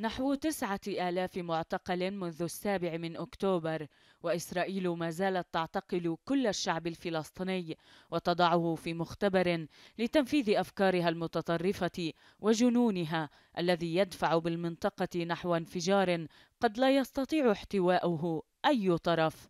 نحو تسعة آلاف معتقل منذ السابع من أكتوبر وإسرائيل ما زالت تعتقل كل الشعب الفلسطيني وتضعه في مختبر لتنفيذ أفكارها المتطرفة وجنونها الذي يدفع بالمنطقة نحو انفجار قد لا يستطيع احتواؤه أي طرف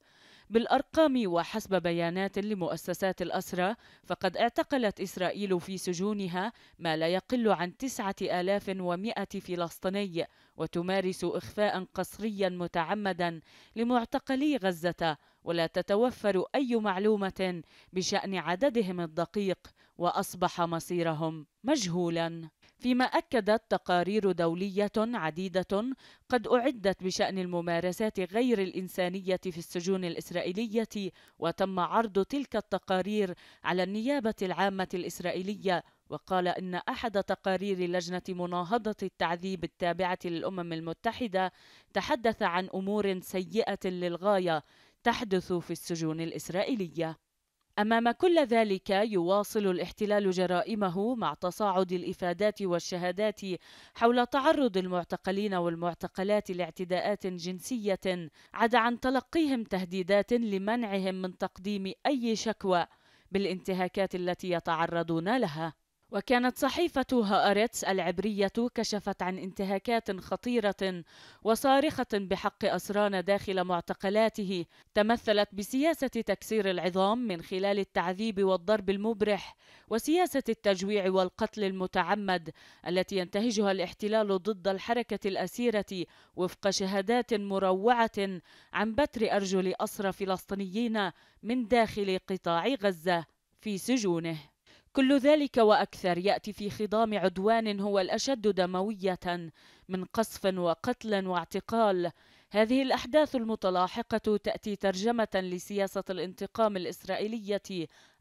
بالأرقام وحسب بيانات لمؤسسات الأسرى فقد اعتقلت إسرائيل في سجونها ما لا يقل عن 9100 فلسطيني وتمارس إخفاء قسريا متعمدا لمعتقلي غزة ولا تتوفر أي معلومة بشأن عددهم الدقيق وأصبح مصيرهم مجهولا فيما أكدت تقارير دولية عديدة قد أعدت بشأن الممارسات غير الإنسانية في السجون الإسرائيلية وتم عرض تلك التقارير على النيابة العامة الإسرائيلية وقال إن أحد تقارير لجنة مناهضة التعذيب التابعة للأمم المتحدة تحدث عن أمور سيئة للغاية تحدث في السجون الإسرائيلية أمام كل ذلك يواصل الاحتلال جرائمه مع تصاعد الإفادات والشهادات حول تعرض المعتقلين والمعتقلات لاعتداءات جنسية عدا عن تلقيهم تهديدات لمنعهم من تقديم أي شكوى بالانتهاكات التي يتعرضون لها وكانت صحيفة هآرتس العبرية كشفت عن انتهاكات خطيرة وصارخة بحق أسران داخل معتقلاته تمثلت بسياسة تكسير العظام من خلال التعذيب والضرب المبرح وسياسة التجويع والقتل المتعمد التي ينتهجها الاحتلال ضد الحركة الأسيرة وفق شهادات مروعة عن بتر أرجل أسرى فلسطينيين من داخل قطاع غزة في سجونه كل ذلك واكثر ياتي في خضام عدوان هو الاشد دمويه من قصف وقتل واعتقال هذه الاحداث المتلاحقه تاتي ترجمه لسياسه الانتقام الاسرائيليه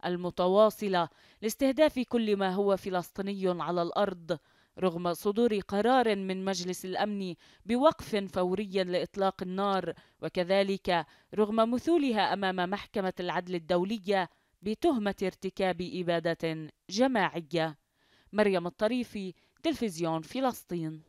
المتواصله لاستهداف كل ما هو فلسطيني على الارض رغم صدور قرار من مجلس الامن بوقف فوري لاطلاق النار وكذلك رغم مثولها امام محكمه العدل الدوليه بتهمة ارتكاب إبادة جماعية مريم الطريفي تلفزيون فلسطين